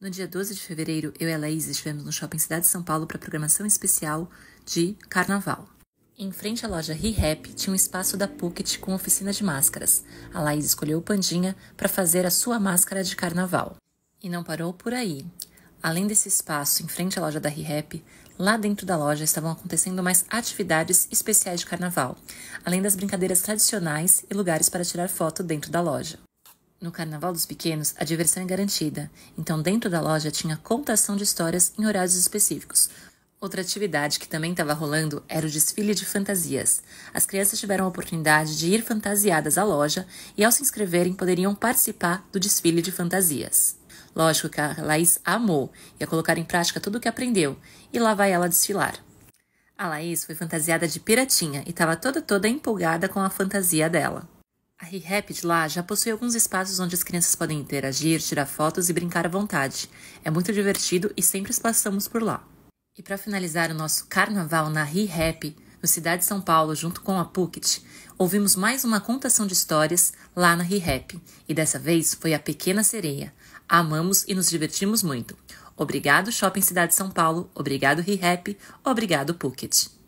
No dia 12 de fevereiro, eu e a Laís estivemos no Shopping Cidade de São Paulo para a programação especial de Carnaval. Em frente à loja ReHap tinha um espaço da Puket com oficina de máscaras. A Laís escolheu o Pandinha para fazer a sua máscara de carnaval. E não parou por aí. Além desse espaço em frente à loja da ReHap, lá dentro da loja estavam acontecendo mais atividades especiais de carnaval, além das brincadeiras tradicionais e lugares para tirar foto dentro da loja. No Carnaval dos Pequenos, a diversão é garantida, então dentro da loja tinha contação de histórias em horários específicos. Outra atividade que também estava rolando era o desfile de fantasias. As crianças tiveram a oportunidade de ir fantasiadas à loja e, ao se inscreverem, poderiam participar do desfile de fantasias. Lógico que a Laís amou, ia colocar em prática tudo o que aprendeu, e lá vai ela desfilar. A Laís foi fantasiada de piratinha e estava toda toda empolgada com a fantasia dela. A de lá já possui alguns espaços onde as crianças podem interagir, tirar fotos e brincar à vontade. É muito divertido e sempre passamos por lá. E para finalizar o nosso carnaval na ReHap, no Cidade de São Paulo, junto com a Puket, ouvimos mais uma contação de histórias lá na ReHap. E dessa vez foi a Pequena Sereia. amamos e nos divertimos muito. Obrigado Shopping Cidade de São Paulo, obrigado ReHap, obrigado Puket.